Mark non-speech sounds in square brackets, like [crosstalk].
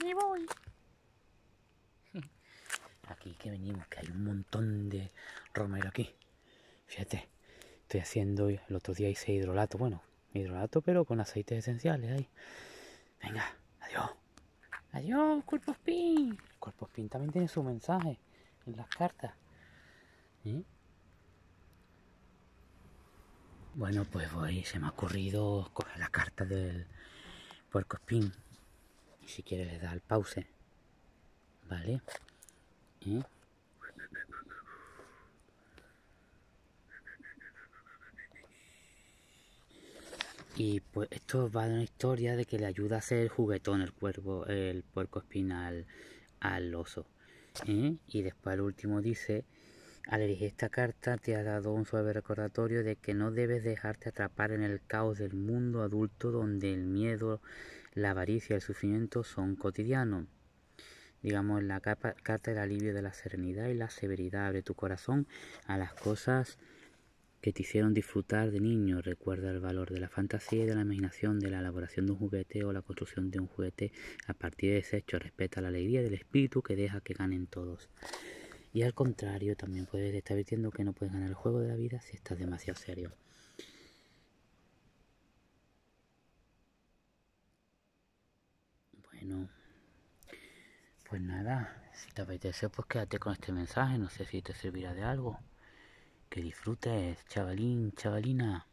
Me voy. [laughs] Aquí que venimos, que hay un montón de romero aquí. Fíjate, estoy haciendo, el otro día hice hidrolato, bueno, hidrolato pero con aceites esenciales ahí. Venga, adiós. Adiós, Cuerpo Spin. Cuerpo Spin también tiene su mensaje en las cartas. ¿Eh? Bueno, pues voy, se me ha ocurrido coger la carta del puerco espín. Y si quiere le da el pause. ¿Vale? ¿Eh? Y pues esto va de una historia de que le ayuda a hacer juguetón el cuervo, el puerco espín al oso. ¿eh? Y después el último dice al elegir esta carta te ha dado un suave recordatorio de que no debes dejarte atrapar en el caos del mundo adulto donde el miedo, la avaricia y el sufrimiento son cotidianos. Digamos, la carta del alivio de la serenidad y la severidad abre tu corazón a las cosas que te hicieron disfrutar de niño. Recuerda el valor de la fantasía y de la imaginación, de la elaboración de un juguete o la construcción de un juguete a partir de hecho. Respeta la alegría del espíritu que deja que ganen todos. Y al contrario, también puedes estar diciendo que no puedes ganar el juego de la vida si estás demasiado serio. Bueno, pues nada, si te apetece, pues quédate con este mensaje. No sé si te servirá de algo. Que disfrutes, chavalín, chavalina.